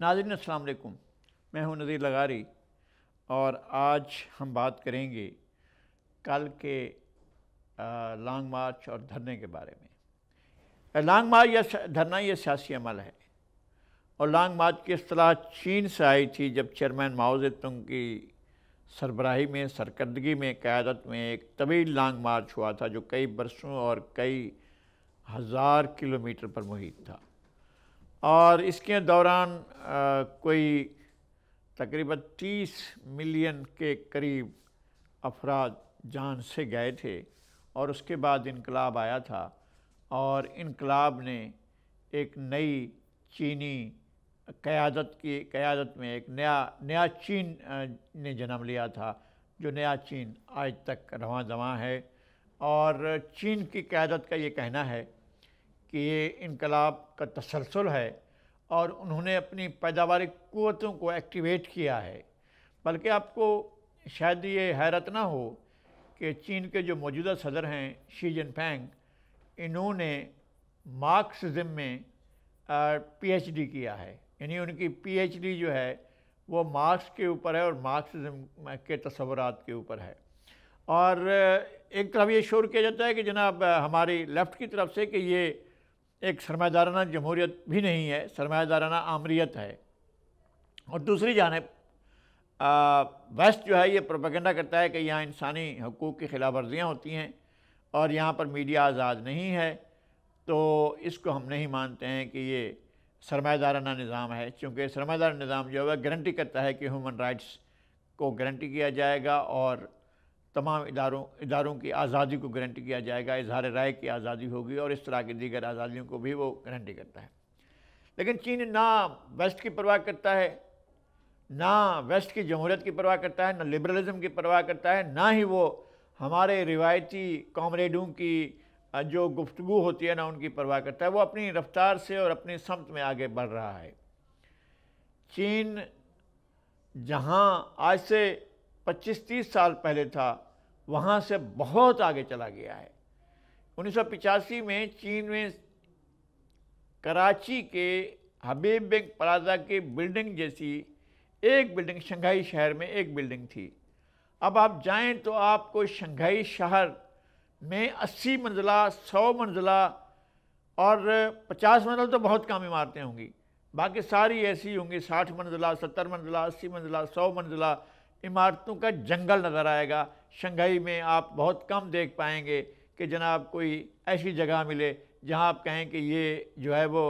नाजरन असलकुम मैं हूं नज़ीर लगारी और आज हम बात करेंगे कल के लॉन्ग मार्च और धरने के बारे में लॉन्ग मार्च या धरना यह सियासी अमल है और लॉन्ग मार्च की असलाह चीन से आई थी जब चेयरमैन माओजे तुंग की सरबराही में सरकर्दगी में क़्यादत में एक तवील लॉन्ग मार्च हुआ था जो कई बरसों और कई हज़ार किलोमीटर पर मुहित था और इसके दौरान कोई तकरीबन 30 मिलियन के करीब अफराद जान से गए थे और उसके बाद इनकलाब आया था और इनकलाब ने एक नई चीनी क़्यादत की क़्यादत में एक नया नया चीन ने जन्म लिया था जो नया चीन आज तक रवा दवा है और चीन की क़्यादत का ये कहना है कि ये इनकलाब का तसलसल है और उन्होंने अपनी पैदावारी क़वतों को एक्टिवेट किया है बल्कि आपको शायद ये हैरत ना हो कि चीन के जो मौजूदा सदर हैं शी जिनफेंग इन्होंने मार्क्सिज्म में पीएचडी किया है यानी उनकी पीएचडी जो है वो मार्क्स के ऊपर है और मार्क्सिज्म के तस्वरत के ऊपर है और एक तरफ ये शोर किया जाता है कि जनाब हमारी लेफ़्ट की तरफ से कि ये एक सरमादाराना जमहूरियत भी नहीं है सरमादाराना आमरीत है और दूसरी जानब वेस्ट जो है ये प्रोपेगेंडा करता है कि यहाँ इंसानी हकूक़ की खिलाफ वर्जियाँ होती हैं और यहाँ पर मीडिया आज़ाद नहीं है तो इसको हम नहीं मानते हैं कि ये सरमादाराना निज़ाम है चूँकि सरमादार निज़ाम जो है वह गारंटी करता है कि ह्यूमन राइट्स को गारंटी किया जाएगा और तमाम इदारों इदारों की आज़ादी को गारंटी किया जाएगा इजहार राय की आज़ादी होगी और इस तरह की दीगर आज़ादियों को भी वो गारंटी करता है लेकिन चीन ना वेस्ट की परवाह करता है ना वेस्ट की जमहूरियत की परवाह करता है ना लिबरलिज्म की परवाह करता है ना ही वो हमारे रिवायती कॉमरेडों की जो गुफ्तु होती है ना उनकी परवाह करता है वो अपनी रफ्तार से और अपनी समत में आगे बढ़ रहा है चीन जहाँ आज से पच्चीस तीस साल पहले था वहाँ से बहुत आगे चला गया है उन्नीस में चीन में कराची के हबीब बैंक प्लाजा की बिल्डिंग जैसी एक बिल्डिंग शंघाई शहर में एक बिल्डिंग थी अब आप जाएं तो आपको शंघाई शहर में 80 मंजिला 100 मंजिला और 50 मंजिला तो बहुत कम इमारतें होंगी बाकी सारी ऐसी होंगी 60 मंजिला 70 मंजिला 80 मंजिला 100 मंजिला इमारतों का जंगल नज़र आएगा शंघाई में आप बहुत कम देख पाएंगे कि जनाब कोई ऐसी जगह मिले जहाँ आप कहें कि ये जो है वो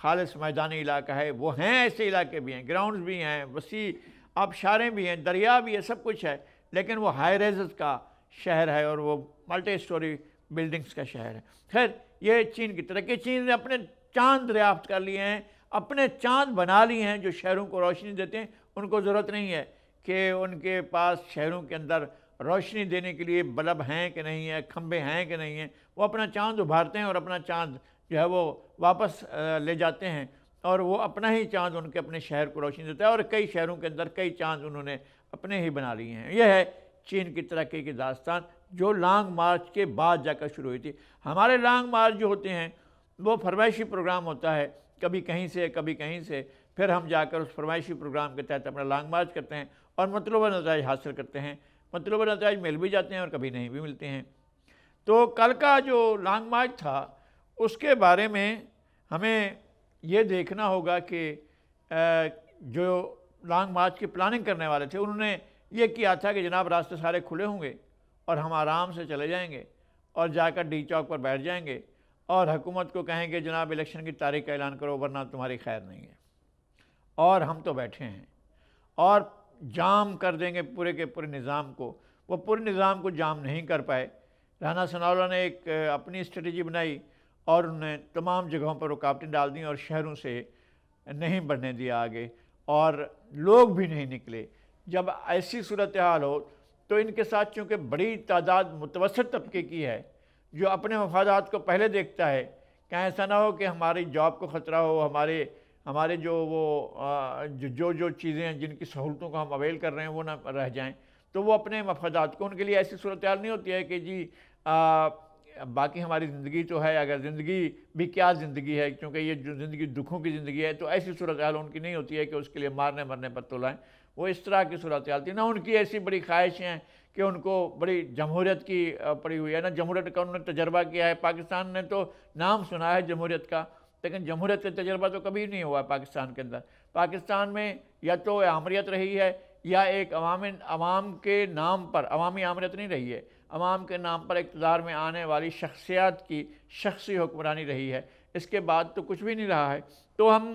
खालस मैदानी इलाका है वो हैं ऐसे इलाके भी हैं ग्राउंड्स भी हैं वसी आबशारें भी हैं दरिया भी है सब कुछ है लेकिन वो हाई रेजस का शहर है और वो मल्टी स्टोरी बिल्डिंग्स का शहर है खैर ये चीन की तरक्की चीन ने अपने चांद रियाफ्त कर लिए हैं अपने चांद बना लिए हैं जो शहरों को रोशनी देते हैं उनको ज़रूरत नहीं है कि उनके पास शहरों के अंदर रोशनी देने के लिए बल्ब हैं कि नहीं है खम्भे हैं कि नहीं हैं वो अपना चांद उभारते हैं और अपना चाँद जो है वो वापस ले जाते हैं और वो अपना ही चाँद उनके अपने शहर को रोशनी देता है और कई शहरों के अंदर कई चाँद उन्होंने अपने ही बना लिए हैं यह है चीन की तरक्की की दास्तान जो लॉन्ग मार्च के बाद जाकर शुरू हुई थी हमारे लॉन्ग मार्च जो होते हैं वो फरमाइशी प्रोग्राम होता है कभी कहीं से कभी कहीं से फिर हम जाकर उस फरमाइशी प्रोग्राम के तहत अपना लॉन्ग मार्च करते हैं और मतलूबा नतज हासिल करते हैं मतलूबा नतज मिल भी जाते हैं और कभी नहीं भी मिलते हैं तो कल का जो लॉन्ग मार्च था उसके बारे में हमें ये देखना होगा कि जो लॉन्ग मार्च की प्लानिंग करने वाले थे उन्होंने ये किया था कि जनाब रास्ते सारे खुले होंगे और हम आराम से चले जाएंगे और जाकर डी चौक पर बैठ जाएंगे और हुकूमत को कहेंगे जनाब इलेक्शन की तारीख का ऐलान करो वरना तुम्हारी खैर नहीं है और हम तो बैठे हैं और जाम कर देंगे पूरे के पूरे निज़ाम को वो पूरे निज़ाम को जाम नहीं कर पाए राना सनाउल्ला ने एक अपनी स्ट्रेटजी बनाई और उन्हें तमाम जगहों पर रुकावटें डाल दी और शहरों से नहीं बढ़ने दिया आगे और लोग भी नहीं निकले जब ऐसी सूरत हाल हो तो इनके साथ चूँकि बड़ी तादाद मुतवसर तबके की है जो अपने मफादात को पहले देखता है कहीं ऐसा ना हो कि हमारी जॉब को ख़तरा हो हमारे हमारे जो वो जो जो, जो चीज़ें हैं जिनकी सहूलतों को हम अवेल कर रहे हैं वो ना रह जाएं तो वो अपने मफादात को उनके लिए ऐसी सूरत नहीं होती है कि जी आ, बाकी हमारी ज़िंदगी तो है अगर ज़िंदगी भी क्या ज़िंदगी है क्योंकि ये जो ज़िंदगी दुखों की ज़िंदगी है तो ऐसी सूरत हाल उनकी नहीं होती है कि उसके लिए मारने मरने पर तो लाएँ वो इस तरह की सूरत हाल थी ना उनकी ऐसी बड़ी ख्वाहिशें हैं कि उनको बड़ी जमहूरीत की पड़ी हुई है ना जमहूरीत का उन्होंने तजर्बा किया है पाकिस्तान ने तो नाम सुना है जमहूरियत का लेकिन जमहूरियत का तजर्बा तो कभी नहीं हुआ पाकिस्तान के अंदर पाकिस्तान में या तो आमरीत रही है या एक अवाम अवाम के नाम पर अवामी आमरीत नहीं रही है अवाम के नाम पर इकतदार में आने वाली शख्सियात की शख्सी हुक्मरानी रही है इसके बाद तो कुछ भी नहीं रहा है तो हम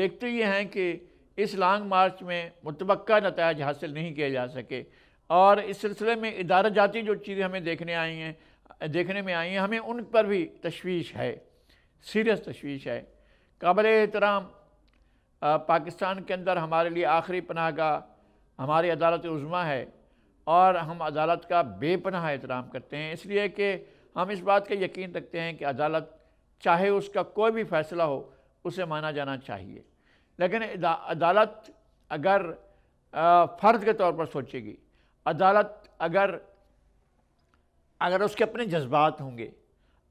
देखते ही हैं कि इस लॉन्ग मार्च में मुतबक़ा नतज हासिल नहीं किए जा सके और इस सिलसिले में इदारा जाती जो चीज़ें हमें देखने आई हैं देखने में आई हैं हमें उन पर भी तशवीश है सीरियस तशवीश है काबिल एहतराम पाकिस्तान के अंदर हमारे लिए आखिरी पनाह का हमारी अदालत उज़मा है और हम अदालत का बेपनाह एहतराम करते हैं इसलिए कि हम इस बात का यकीन रखते हैं कि अदालत चाहे उसका कोई भी फ़ैसला हो उसे माना जाना चाहिए लेकिन अदालत अगर फ़र्द के तौर पर सोचेगी अदालत अगर अगर उसके अपने जज्बात होंगे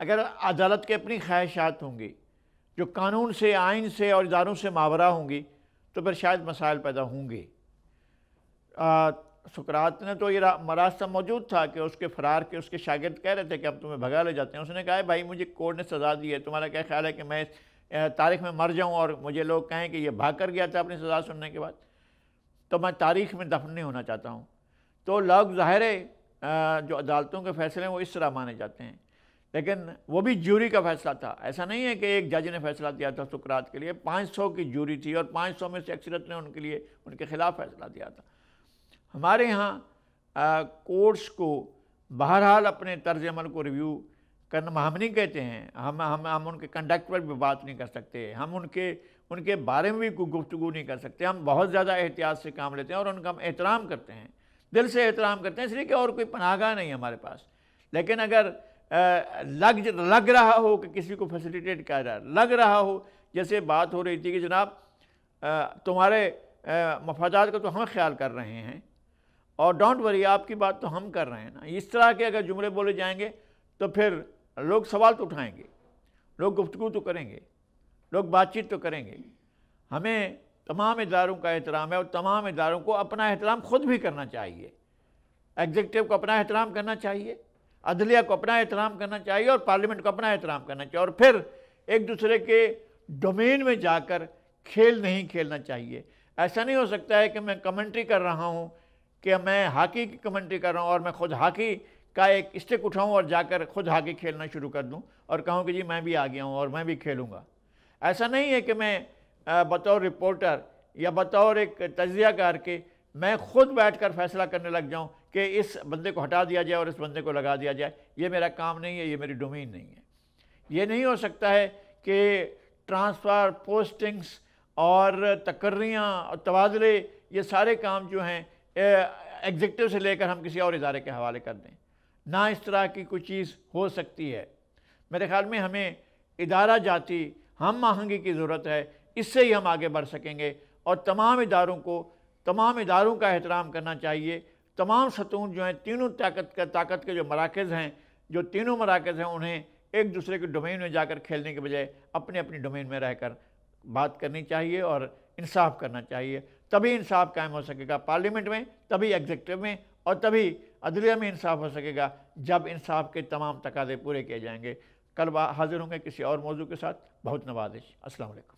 अगर अदालत के अपनी ख्वाहिशात होंगी जो कानून से आइन से और इदारों से मावरा होंगी तो फिर शायद मसाइल पैदा होंगे सुकरात ने तो ये मरास्ता मौजूद था कि उसके फरार के उसके शागिर्द कह रहे थे कि अब तुम्हें भगा ले जाते हैं उसने कहा है भाई मुझे कोर्ट ने सज़ा दी है तुम्हारा क्या ख्याल है कि मैं तारीख में मर जाऊं और मुझे लोग कहें कि ये भाग कर गया था अपनी सज़ा सुनने के बाद तो मैं तारीख में दफन नहीं होना चाहता हूँ तो लोग ज़ाहिर जो अदालतों के फैसले हैं वो इस तरह माने जाते हैं लेकिन वो भी ज्यूरी का फैसला था ऐसा नहीं है कि एक जज ने फैसला दिया था सुकरात के लिए 500 की ज्यूरी थी और 500 में से अक्सरत ने उनके लिए उनके ख़िलाफ़ फैसला दिया था हमारे यहाँ कोर्ट्स को बहरहाल अपने तर्ज अमल को रिव्यू करना हम नहीं कहते हैं हम हम हम उनके कंडक्ट पर भी बात नहीं कर सकते हम उनके उनके बारे में भी गुफ्तु नहीं कर सकते हम बहुत ज़्यादा एहतियात से काम लेते हैं और उनका हम एहतराम करते हैं दिल से एहतराम करते हैं इसलिए कि और कोई पनागा नहीं हमारे पास लेकिन अगर लग लग रहा हो कि किसी को फैसिलिटेट कर रहा लग रहा हो जैसे बात हो रही थी कि जनाब तुम्हारे मफादात का तो हम ख्याल कर रहे हैं और डोंट वरी आपकी बात तो हम कर रहे हैं ना इस तरह के अगर जुमले बोले जाएंगे तो फिर लोग सवाल तो उठाएंगे लोग गुफ्तु तो करेंगे लोग बातचीत तो करेंगे हमें तमाम इदारों का एहतराम है और तमाम इदारों को अपना एहतराम ख़ुद भी करना चाहिए एग्जीक्यूटिव को अपना एहतराम करना चाहिए अदलिया को अपना एहतराम करना चाहिए और पार्लियामेंट को अपना एहतराम करना चाहिए और फिर एक दूसरे के डोमेन में जाकर खेल नहीं खेलना चाहिए ऐसा नहीं हो सकता है कि मैं कमेंट्री कर रहा हूँ कि मैं हॉकी की कमेंट्री कर रहा हूँ और मैं खुद हॉकी का एक स्टिक उठाऊँ और जाकर खुद हॉकी खेलना शुरू कर दूँ और कहूँ कि जी मैं भी आ गया हूँ और मैं भी खेलूँगा ऐसा नहीं है कि मैं बतौर रिपोर्टर या बतौर एक तजिया कार के मैं खुद बैठकर फैसला करने लग जाऊं कि इस बंदे को हटा दिया जाए और इस बंदे को लगा दिया जाए ये मेरा काम नहीं है ये मेरी डोमेन नहीं है ये नहीं हो सकता है कि ट्रांसफ़र पोस्टिंग्स और तकर्रियाँ और तबादले ये सारे काम जो हैं एग्जेक्टिव से लेकर हम किसी और इदारे के हवाले कर दें ना इस तरह की कोई चीज़ हो सकती है मेरे ख्याल में हमें इदारा जाती हम आहंगी की ज़रूरत है इससे ही हम आगे बढ़ सकेंगे और तमाम इदारों को तमाम इदारों का एहतराम करना चाहिए तमाम सतून जो हैं तीनों ताकत का ताकत के जो मराकज़ हैं जो तीनों मराकज़ हैं उन्हें एक दूसरे के डोमेन में जाकर खेलने के बजाय अपने अपने डोमेन में रहकर बात करनी चाहिए और इंसाफ करना चाहिए तभी इंसाफ कायम हो सकेगा पार्लियामेंट में तभी एग्जीक्यूटिव में और तभी अदलिया में इंसाफ हो सकेगा जब इंसाफ के तमाम तकादे पूरे किए जाएंगे कल हाजिर होंगे किसी और मौजू के साथ बहुत नवाजिश असलकम